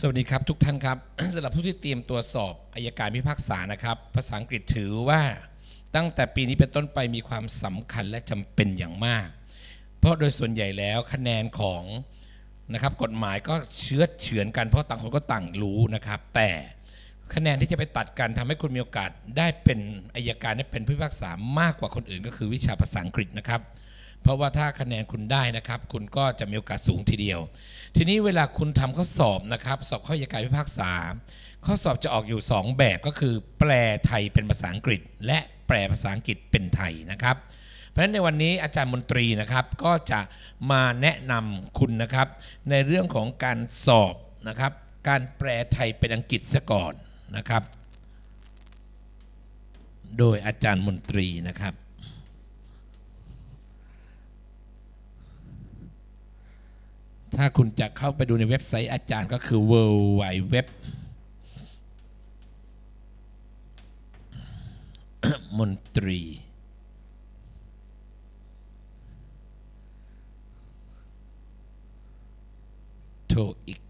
สวัสดีครับทุกท่านครับสำหรับผู้ที่เตรียมตัวสอบอายการพิพากษานะครับ ภาษาอังกฤษถือว่าตั้งแต่ปีนี้เป็นต้นไปมีความสำคัญและจำเป็นอย่างมาก เพราะโดยส่วนใหญ่แล้วคะแนนของนะครับกฎหมายก็เชื้อเฉือนกันเพราะต่างคนก็ต่างรู้นะครับแต่คะแนนที่จะไปตัดกันทำให้คุณมีโอกาสได้เป็นอายการได้เป็นผู้พิพากษามากกว่าคนอื่นก็คือวิชาภาษาอังกฤษนะครับเพราะว่าถ้าคะแนนคุณได้นะครับ คุณก็จะมีโอกาสสูงทีเดียว ทีนี้เวลาคุณทำข้อสอบนะครับ สอบข้อยการพิพากษาข้อสอบจะออกอยู่ 2 แบบก็คือ แปลไทยเป็นภาษาอังกฤษ และแปลภาษาอังกฤษเป็นไทยนะครับ เพราะฉะนั้นในวันนี้อาจารย์มนตรีนะครับก็จะมาแนะนำคุณนะครับ ในเรื่องของการสอบนะครับ การแปลไทยเป็นอังกฤษซะก่อนนะครับ โดยอาจารย์มนตรีนะครับถ้าคุณจะเข้าไปดูในเว็บไซต์อาจารย์ก็คือ w w w ไวเว็บมนตรีโทอ i ก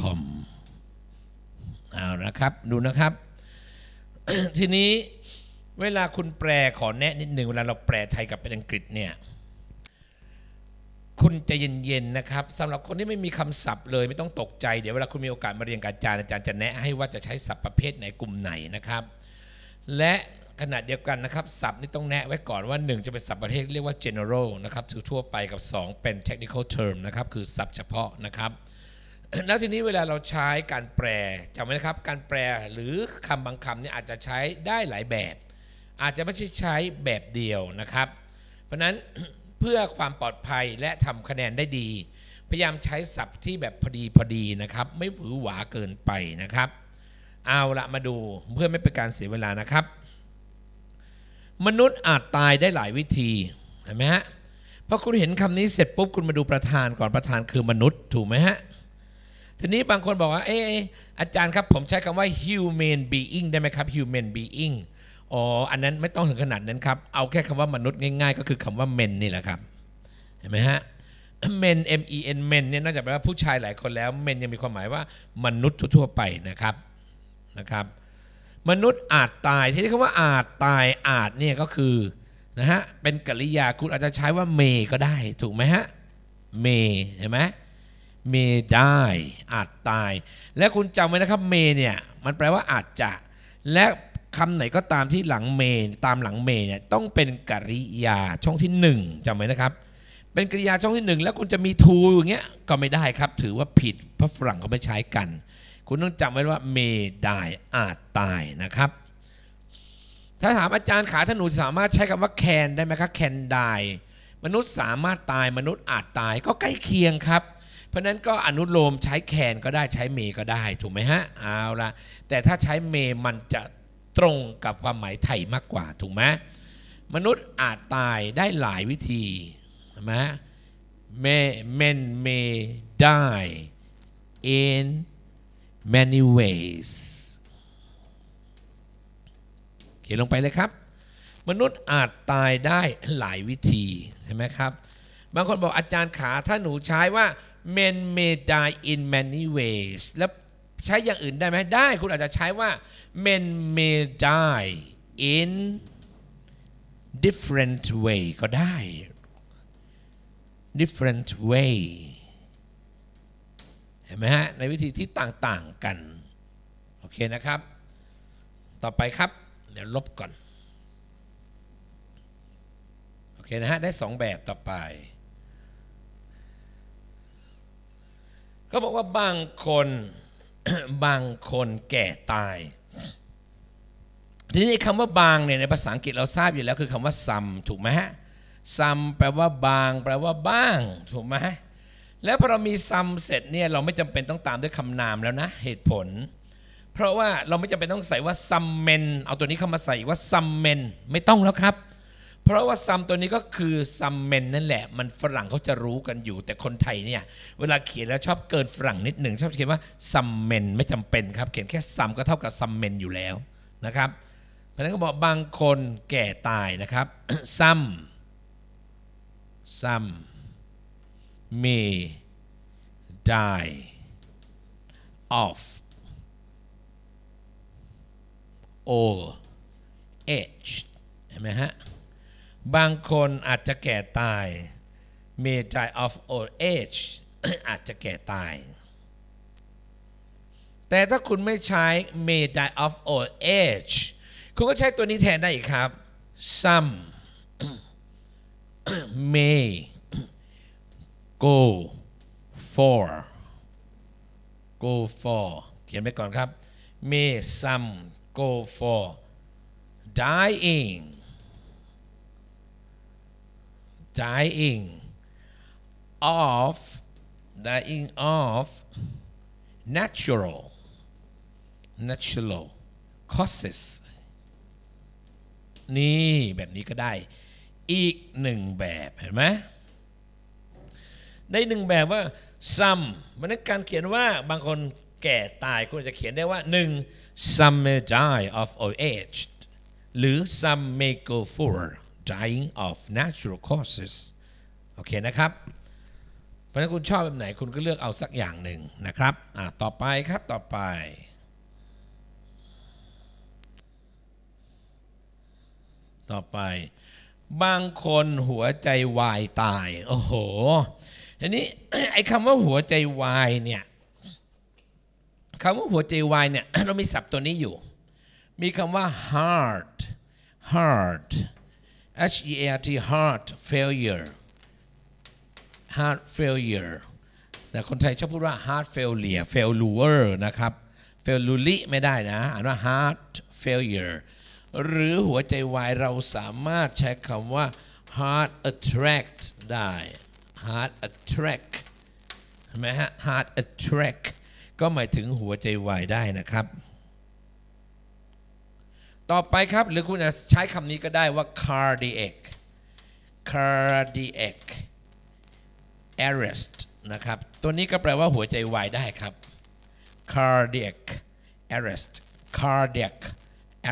com เอาละครับ ดูนะครับ ทีนี้เวลาคุณแปลขอแนะนิดหนึ่งเวลาเราแปลไทยกับเป็นอังกฤษเนี่ยคุณจะเย็นๆนะครับสำหรับคนที่ไม่มีคำศัพท์เลย ไม่ต้องตกใจ เดี๋ยวเวลาคุณมีโอกาสมาเรียนกับอาจารย์อาจารย์จะแนะให้ว่าจะใช้ศัพท์ประเภทไหนกลุ่มไหนนะครับ และขณะเดียวกันนะครับศัพท์นี่ต้องแนะไว้ก่อนว่า 1 จะเป็นศัพท์ประเภทเรียกว่า general นะครับถือทั่วไปกับ 2เป็น technical term นะครับคือศัพท์เฉพาะนะครับแล้วทีนี้เวลาเราใช้การแปลจำไว้นะครับการแปลหรือคำบางคำเนี่ยอาจจะใช้ได้หลายแบบ อาจจะไม่ใช่ใช้แบบเดียวนะครับ เพราะนั้นเพื่อความปลอดภัยและทำคะแนนได้ดี พยายามใช้ศัพท์ที่แบบพอดีพอดีนะครับ ไม่หวือหวาเกินไปนะครับ เอาละมาดูเพื่อไม่เป็นการเสียเวลานะครับ มนุษย์อาจตายได้หลายวิธีเห็นไหมฮะพอคุณเห็นคำนี้เสร็จปุ๊บคุณมาดูประธานก่อนประธานคือมนุษย์ถูกไหมฮะทีนี้บางคนบอกว่าเอออาจารย์ครับผมใช้คำว่า human being ได้ไหมครับ human being อ๋อ อันนั้นไม่ต้องถึงขนาดนั้นครับ เอาแค่คำว่ามนุษย์ง่ายๆก็คือคำว่า เมนนี่แหละครับ เห็นไหมฮะเมน M E N เมนเนี่ยนอกจากแปลว่าผู้ชายหลายคนแล้วเมนยังมีความหมายว่า มนุษย์ทั่วๆไปนะครับนะครับมนุษย์อาจตาย ที่เรียกว่าอาจตายอาจ เนี่ยก็คือนะฮะ เป็นกริยาคุณอาจจะใช้ว่าเมก็ได้ถูกไหมฮะ เมเห็นไหมเมได้อาจตาย และคุณจำไว้นะครับเมเนี่ยมันแปลว่าอาจจะและคำไหนก็ตามที่หลังเมตามหลังเมเนี่ยต้องเป็นกริยาช่องที่หนึ่งจำไว้นะครับเป็นกริยาช่องที่หนึ่งแล้วคุณจะมีทูอย่างเงี้ยก็ไม่ได้ครับถือว่าผิดเพราะฝรั่งเขาไม่ใช้กันคุณต้องจำไว้ว่าเมได้อาจตายนะครับ ถ้าถามอาจารย์ขาธนูสามารถใช้คาว่าแคนได้ไหมครับแคนได้มนุษย์สามารถตายมนุษย์อาจตายก็ใกล้เคียงครับเพราะนั้นก็อนุโลมใช้แคนก็ได้ใช้เมก็ได้ถูกไหมฮะเอาละแต่ถ้าใช้เมมันจะตรงกับความหมายไทยมากกว่า ถูกไหมมนุษย์อาจตายได้หลายวิธีใช่ไหมเมนเม y die in many ways เขียนลงไปเลยครับ มนุษย์อาจตายได้หลายวิธีใช่ไหมครับ บางคนบอกอาจารย์ขาถ้าหนูใช้ว่า men may die in many ways แล้วใช้อย่างอื่นได้ไหมได้ คุณอาจจะใช้ว่า men may die in different way ก็ได้ different way เห็นไหมฮะในวิธีที่ต่าง ๆ กัน โอเคนะครับ ต่อไปครับเดี๋ยวลบก่อน โอเคนะฮะ ได้สองแบบต่อไป ก็บอกว่าบางคนบางคนแก่ตาย ทีนี้คำว่าบางเนี่ยในภาษาอังกฤษเราทราบอยู่แล้วคือคำว่าซัมถูกไหมฮะซัมแปลว่าบาง แปลว่าบ้าง ถูกไหมแล้วพอเรามีซัมเสร็จเนี่ยเราไม่จำเป็นต้องตามด้วยคำนามแล้วนะ เหตุผล เพราะว่าเราไม่จำเป็นต้องใส่ว่าซัมเมนเอาตัวนี้เข้ามาใส่ว่าซัมเมนไม่ต้องแล้วครับเพราะว่าซัมตัวนี้ก็คือซัมเมนนั่นแหละมันฝรั่งเขาจะรู้กันอยู่แต่คนไทยเนี่ย เวลาเขียนแล้วชอบเกินฝรั่งนิดหนึ่งชอบเขียนว่าซัมเมนไม่จำเป็นครับ เขียนแค่ซัมก็เท่ากับซัมเมนอยู่แล้วนะครับ เพราะนั้นก็บอกบางคนแก่ตายนะครับซัมซัมเม die of old age เห็นไหมฮะบางคนอาจจะแก่ตาย may die of old age อาจจะแก่ตาย แต่ถ้าคุณไม่ใช้ may die of old age คุณก็ใช้ตัวนี้แทนได้อีกครับ some may go for go for เขียนไปก่อนครับ may some go for dying dying of dying of natural natural causes นี่ แบบนี้ก็ได้ อีกหนึ่งแบบเห็นไหมได้หนึ่งแบบว่า some มันนั้นการเขียนว่าบางคนแก่ตาย คุณจะเขียนได้ว่าหนึ่ง some may die of old age หรือ some may go forward dying of natural causes โอเคนะครับเพราะนั้นคุณชอบแบบไหน คุณก็เลือกเอาสักอย่างหนึ่งนะครับอ่ะต่อไปครับ ต่อไป ต่อไปบางคนหัวใจวายตาย โอ้โหทีนี้ ไอ้คำว่าหัวใจวายเนี่ยคำว่าหัวใจวายเนี่ย เรามีศัพท์ตัวนี้อยู่ มีคำว่า heart heart H E A R T heart failure heart failure แต่คนไทยชอบพูดว่า heart failure failure นะครับ failure ไม่ได้นะ อ่านว่า heart failure หรือหัวใจวายเราสามารถใช้คำว่า heart attract ได้ heart attract ใช่ไหมฮะ heart attract ก็หมายถึงหัวใจวายได้นะครับต่อไปครับหรือคุณใช้คำนี้ก็ได้ว่า cardiac cardiac arrest นะครับ ตัวนี้ก็แปลว่าหัวใจวายได้ครับ cardiac arrest cardiac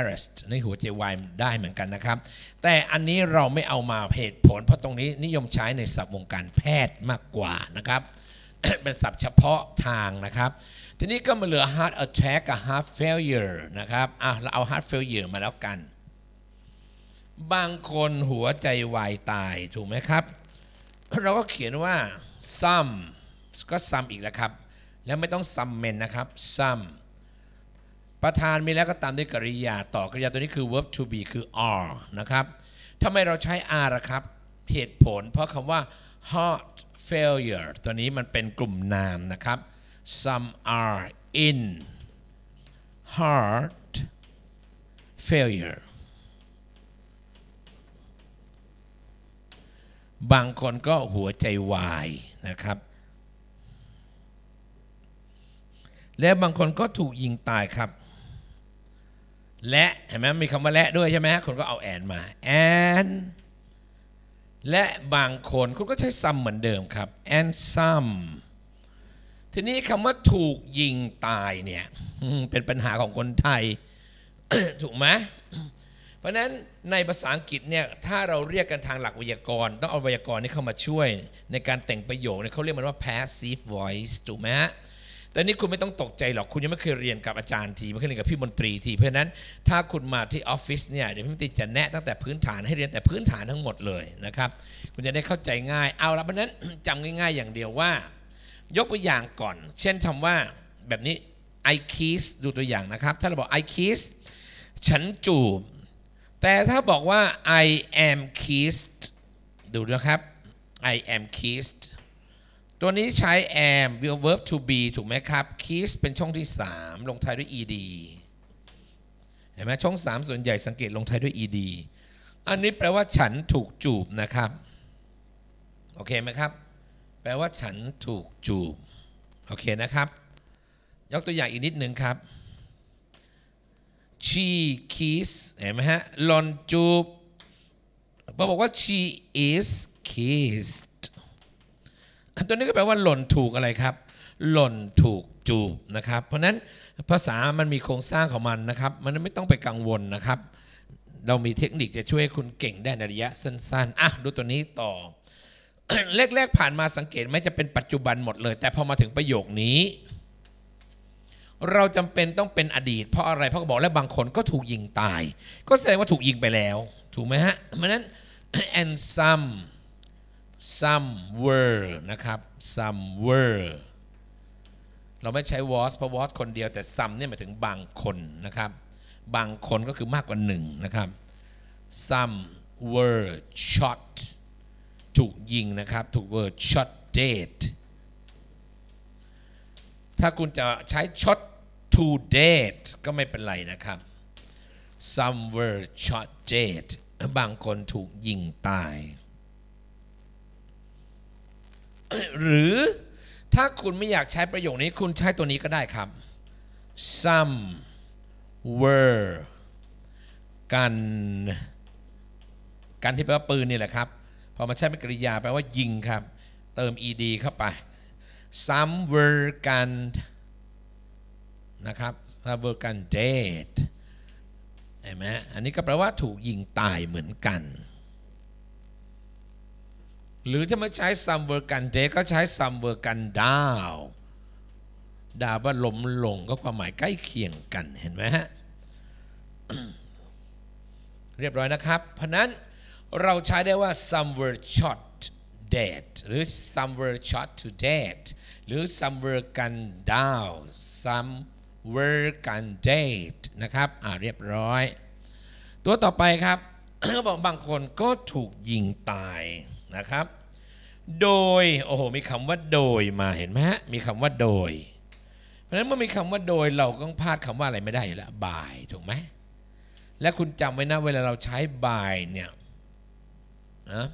arrest ในหัวใจวายได้เหมือนกันนะครับ แต่อันนี้เราไม่เอามาเหตุผลเพราะตรงนี้นิยมใช้ในศัพท์วงการแพทย์มากกว่านะครับ เป็นศัพท์เฉพาะทางนะครับทีนี้ก็มาเหลือ heart attack กับ heart failure นะครับอ่ะเราเอา heart failure มาแล้วกัน บางคนหัวใจวายตายถูกไหมครับ เราก็เขียนว่า some ก็ some อีกแล้วครับ แล้วไม่ต้อง some men นะครับ some ประธานมีแล้วก็ตามด้วยกริยา ต่อกริยาตัวนี้คือ verb to be คือ are นะครับ ทำไมเราใช้ are ล่ะครับ เหตุผลเพราะคำว่า heart failure ตัวนี้มันเป็นกลุ่มนามนะครับ some are in heart failure บางคนก็หัวใจวายนะครับ และบางคนก็ถูกยิงตายครับ และเห็นไหมมีคำว่าและด้วยใช่ไหมคนก็เอาแอนมาแอนและบางคนคุณก็ใช้ซัมเหมือนเดิมครับ and some ทีนี้คำว่าถูกยิงตายเนี่ย เป็นปัญหาของคนไทยถูกไหมเพราะนั้นในภาษาอังกฤษเนี่ย ถ้าเราเรียกกันทางหลักไวยากรณ์ต้องเอาไวยากรณ์นี้เข้ามาช่วย ในการแต่งประโยคเนี่ยเขาเรียกมันว่า passive voice ถูกไหมแต่นี่คุณไม่ต้องตกใจหรอกคุณยังไม่เคยเรียนกับอาจารย์ทีไม่เคยเรียนกับพี่มนตรีที เพราะนั้นถ้าคุณมาที่ออฟฟิศเนี่ยเดี๋ยวพี่มนตรีจะแนะตั้งแต่พื้นฐานให้เรียนแต่พื้นฐานทั้งหมดเลยนะครับคุณจะได้เข้าใจง่าย เอาละเพราะนั้นจำง่ายๆอย่างเดียวว่ายกตัวอย่างก่อน เช่นคำว่าแบบนี้ I kiss ดูตัวอย่างนะครับ ถ้าเราบอก I kiss ฉันจูบ แต่ถ้าบอกว่า I am kissed ดูนะครับ I am kissed ตัวนี้ใช้ am w i l verb to be ถูกไหมครับ kiss เป็นช่องที่ 3 ลงท้ายด้วย ed เห็นไหม ช่อง 3 ส่วนใหญ่สังเกตลงท้ายด้วย ed อันนี้แปลว่าฉันถูกจูบนะครับ โอเคไหมครับแปลว่า ฉัน ถูก จูบ โอเค นะครับ ยกตัวอย่าง อีก นิดหนึ่งครับ she kiss เห็นไหมฮะลอนจูบเราบอกว่า she is kissed ตัวนี้ก็แปลว่าหล่นถูกอะไรครับหล่นถูก จูบ นะครับ เพราะนั้นภาษามันมีโครงสร้างของมันนะครับ มันไม่ต้องไปกังวลนะครับ เรามีเทคนิคจะช่วยคุณเก่งได้ในระยะสั้นๆอ่ะดูตัวนี้ต่อแรกๆ ผ่านมาสังเกตไหมจะเป็นปัจจุบันหมดเลย แต่พอมาถึงประโยคนี้ เราจำเป็นต้องเป็นอดีต เพราะ อะไรพระก็บอกแล้วบางคนก็ถูกยิงตาย ก็แสดงว่าถูกยิงไปแล้ว ถูกไหมฮะเพราะนั้น and some some were นะครับ some were เรา ไม่ใช้ was เพราะ was คนเดียวแต่ some เนี่ยหมายถึง บางคนนะครับบางคนก็คือมากกว่าหนึ่งนะครับ some were shot ถูกยิงนะครับ ถูก word shot dead ถ้าคุณจะใช้ shot to dead ก็ไม่เป็นไรนะครับ some were shot dead บางคนถูกยิงตาย หรือถ้าคุณไม่อยากใช้ประโยคนี้ คุณใช้ตัวนี้ก็ได้ครับ some were กัน กันที่แปลว่าปืนนี่แหละครับพอมาใช้เป็นกริยา แปลว่ายิงครับ เติม ed เข้าไป some were กัน นะครับ some were ก u n dead เห็นไหมอันนี้ก็แปลว่าถูกยิงตายเหมือนกัน หรือถ้ามาใช้ some were ก u n dead ก็ใช้ some were กัน down ดาว่าล้มลงก็ความหมายใกล้เคียงกัน เห็นไหมฮะ เรียบร้อยนะครับ เพราะนั้นเราใช้ได้ว่า some were shot dead หรือ some were shot to death หรือ some were gunned down some were gunned dead นะครับ อ่าเรียบร้อย ตัวต่อไปครับเขาบอกบางคนก็ถูกยิงตายนะครับ โดย โอ้โห มีคำว่าโดยมาเห็นไหมฮะมีคำว่าโดย เพราะฉะนั้นเมื่อมีคำว่าโดย เราก็พลาดคำว่าอะไรไม่ได้แล้วบ่าย ถูกไหม และคุณจำไว้นะ เวลาเราใช้บ่ายเนี่ยนะ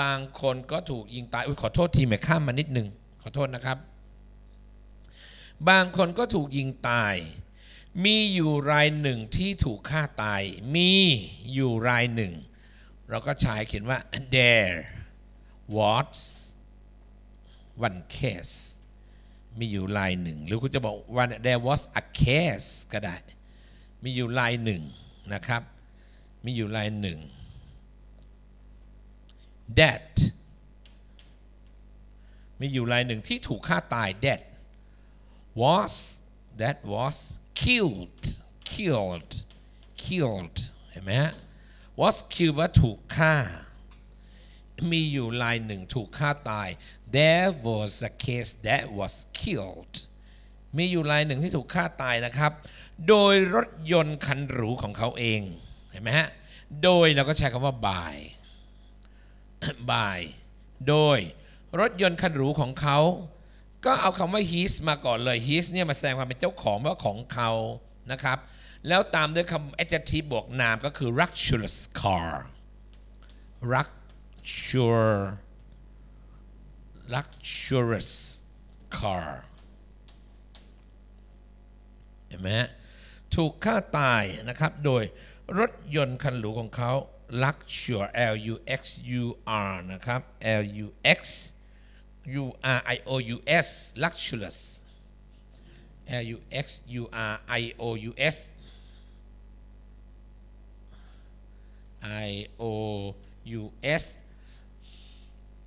บางคนก็ถูกยิงตายอุ้ยขอโทษทีแม่ข้ามมา นิด นึง ขอ โทษนะ ครับ บางคนก็ถูกยิงตาย มีอยู่ราย หนึ่ง ที่ถูกฆ่าตายมีอยู่รายหนึ่ง เราก็ชายเขียนว่า there was one case มีอยู่รายหนึ่งหรือคุณจะ บอกว่า there was a case ก็ได้มีอยู่รายหนึ่งนะ ครับมีอยู่รายหนึ่ง dead มีอยู่ราย หนึ่ง ที่ถูกฆ่าตาย dead was that was killed killed killed เห็นไหมฮะ was killed ว่าถูกฆ่ามีอยู่ราย หนึ่ง ถูกฆ่าตาย there was a case that was killed มีอยู่ราย หนึ่ง ที่ถูกฆ่าตายนะครับ โดยรถยนต์ คันหรู ของเขาเองเห็นไหมฮะโดยเราก็ ใช้คำว่า by บ่ายโดยรถยนต์คันหรู ของเขา ก็เอาคำว่า his มาก่อนเลย his เนี่ยมาแสดงความเป็นเจ้าของว่าของเขา นะครับ แล้วตามด้วยคำ adjective บวกนาม ก็คือ luxurious car luxur luxurious car เห็นไหม ถูกฆ่าตาย นะครับ โดยรถยนต์ คันหรู ของเขา luxur l u x u r นะครับ l u x u r i o u s luxurious l u x u r i o u s i o u s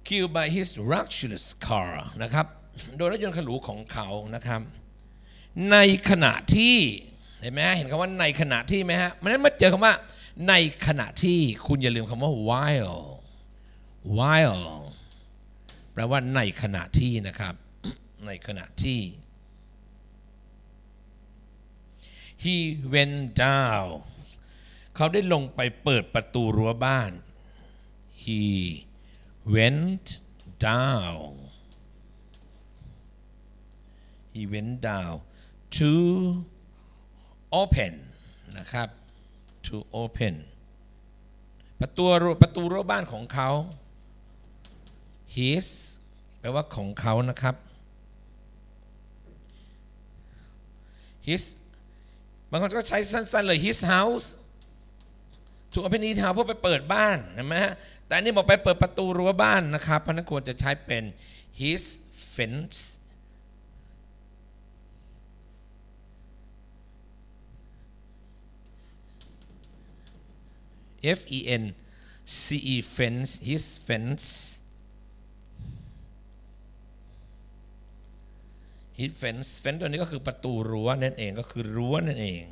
killed by his luxurious car นะครับ โดยรถยนต์ขรูของเขา นะครับ ในขณะที่ เห็นไหมเห็นคำว่าในขณะที่ไหมฮะมันนั้นเมื่อเจอคำว่าในขณะที่คุณอย่าลืมคำว่า while while แปลว่าในขณะที่นะครับ ในขณะที่ he went down เขาได้ลงไปเปิดประตูรั้วบ้าน he went down he went down to open นะครับ to open ประตูประตูรั้วบ้านของเขา his แปลว่าของเขานะครับ his บางคนก็ใช้สั้นๆ เลย his house ถูกเอาไปนี้ u s e เพื่อไปเปิดบ้านนะฮะ แต่อันนี้บอกไปเปิดประตูรั้วบ้านนะครับพนักนควรจะใช้เป็น his fence F E N C E fence his fence his fence fence ตัวนี้ก็คือประตูรั้วนั่นเองก็คือรั้วนั่นเอง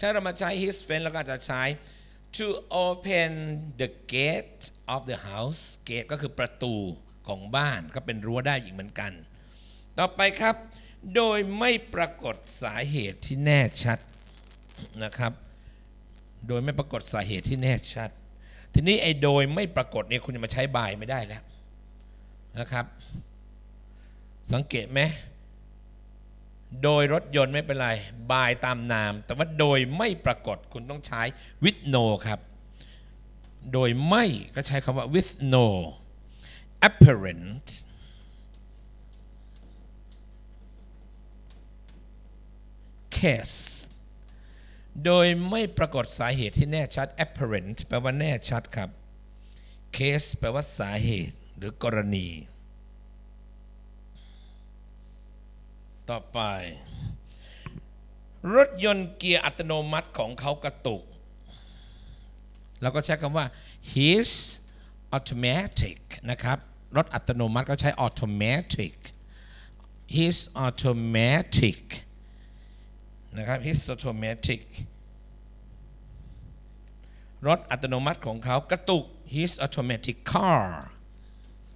ถ้าเรามาใช้ his fence เราก็จะใช้ to open the gate of the house gate ก็คือประตูของบ้านก็เป็นรั้วได้อีกเหมือนกัน ต่อไปครับโดยไม่ปรากฏสาเหตุที่แน่ชัด นะ ครับ โดยไม่ปรากฏสาเหตุที่แน่ชัด ทีนี้ไอ้โดยไม่ปรากฏเนี่ยคุณ จะมาใช้บายไม่ได้แล้วนะครับ สังเกตไหมโดยรถยนต์ไม่เป็นไรบายตาม นาม แต่ว่าโดยไม่ปรากฏคุณต้องใช้ with no ครับ โดยไม่ก็ใช้คำว่า with no apparent case โดยไม่ปรากฏสาเหตุที่แน่ชัด apparent แปลว่าแน่ชัดครับ case แปลว่าสาเหตุหรือกรณี ต่อไป รถยนต์เกียร์อัตโนมัติของเขากระตุกเราก็ใช้คำว่า his automatic นะครับ รถอัตโนมัติก็ใช้ automatic his automatic นะครับ histotomatic รถอัตโนมัติของเขากระตุก his automatic car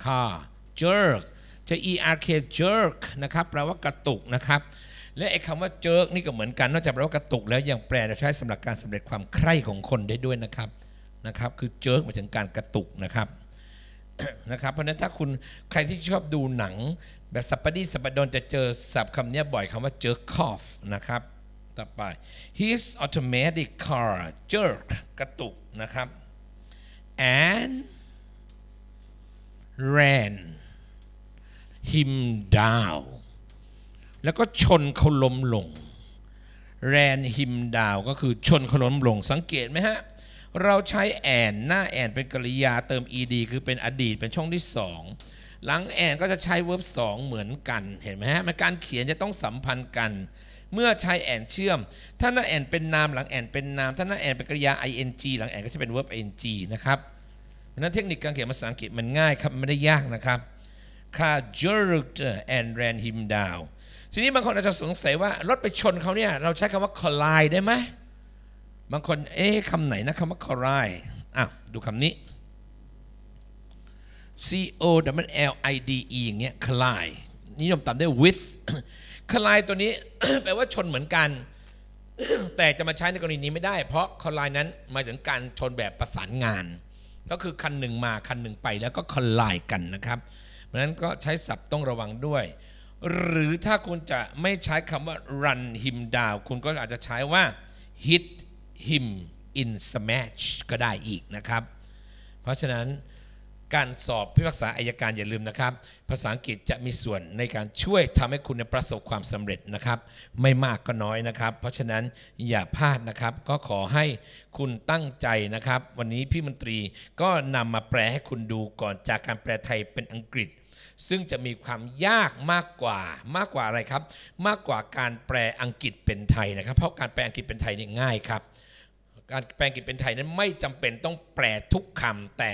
car jerk จะ erk jerk นะครับแปลว่ากระตุกนะครับ และไอ้คำว่า jerk นี่ก็เหมือนกันนอกจากแปลว่ากระตุกแล้วยังแปลใช้สำหรับการสำเร็จความใคร่ของคนได้ด้วยนะครับนะครับ คือ jerk หมายถึงการกระตุกนะครับนะครับเพราะนั้นถ้าคุณใครที่ชอบดูหนัง แบบสัปปะดีสัปปะดนจะเจอศัพท์คำนี้บ่อยคำว่า jerk off นะครับต่อไป his automatic car jerk กระตุกนะครับ and ran him down แล้วก็ชนเขาล้มลง ran him down ก็คือชนเขาล้มลง สังเกตไหมฮะ เราใช้แอน หน้าแอนเป็นกริยาเติม ed คือเป็นอดีตเป็นช่องที่สอง หลังแอนก็จะใช้เวิร์บสองเหมือนกัน เห็นไหมฮะนการเขียนจะต้องสัมพันธ์กันเมื่อใช้แอนเชื่อม ถ้าหน้าแอนเป็นนาม หลังแอนเป็นนาม ถ้าหน้าแอนเป็นกริยา ing หลังแอนก็จะเป็น verb ing นะครับดังนั้นเทคนิคการเขียนภาษาอังกฤษมันง่ายครับ ไม่ได้ยากนะครับ car jerked and ran him down ทีนี้บางคนอาจจะสงสัยว่ารถไปชนเขาเนี่ย เราใช้คำว่า collide ได้ไหม บางคน เอ๊ะคำไหนนะคำว่า collide อ่ะ ดูคำนี้ C O W L I D E อย่างเงี้ย collide นิยมตามด้ with คลายตัวนี้แปลว่าชนเหมือนกัน แต่จะมาใช้ในกรณีนี้ไม่ได้เพราะคลายนั้นหมายถึงการชนแบบประสานงาน ก็คือคันหนึ่งมาคันหนึ่งไปแล้วก็คลายกันนะครับเพราะนั้นก็ใช้ศัพท์ต้องระวังด้วย หรือถ้าคุณจะไม่ใช้คำว่า run him down คุณก็อาจจะใช้ว่า hit him in smash ก็ได้อีกนะครับ เพราะฉะนั้นการสอบพิพากษาอายการอย่าลืมนะครับ ภาษาอังกฤษจะมีส่วนในการช่วยทำให้คุณประสบความสำเร็จนะครับ ไม่มากก็น้อยนะครับ เพราะฉะนั้นอย่าพลาดนะครับก็ขอให้คุณตั้งใจนะครับ วันนี้ พี่มนตรีก็นำมาแปลให้คุณดูก่อนจากการแปลไทยเป็นอังกฤษ ซึ่งจะมีความยากมากกว่ามากกว่าอะไรครับ มากกว่าการแปลอังกฤษเป็นไทยนะครับ เพราะการแปลอังกฤษเป็นไทยนี่ง่ายครับการแปลงกฤษเป็นไทยนั้นไม่จำเป็นต้องแปลทุกคำ แต่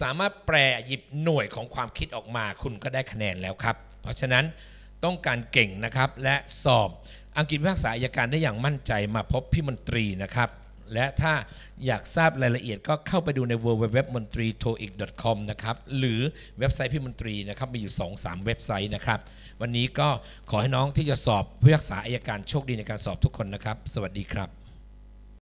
สามารถแปลหยิบหน่วยของความคิดออกมาคุณก็ได้คะแนนแล้วครับ เพราะฉะนั้นต้องการเก่งนะครับและสอบ อังกฤษภาษาอัยการได้อย่างมั่นใจมาพบพี่มนตรีนะครับ และถ้าอยากทราบรายละเอียด ก็เข้าไปดูใน w w w m o n t r e t o e i c c o m นะครับ หรือเว็บไซต์พี่มนตรีนะครับมีอยู่2-3เว็บไซต์นะครับ วันนี้ก็ขอให้น้องที่จะสอบผา้ากษาอัยการโชคดีในการสอบทุกคนนะครับ สวัสดีครับ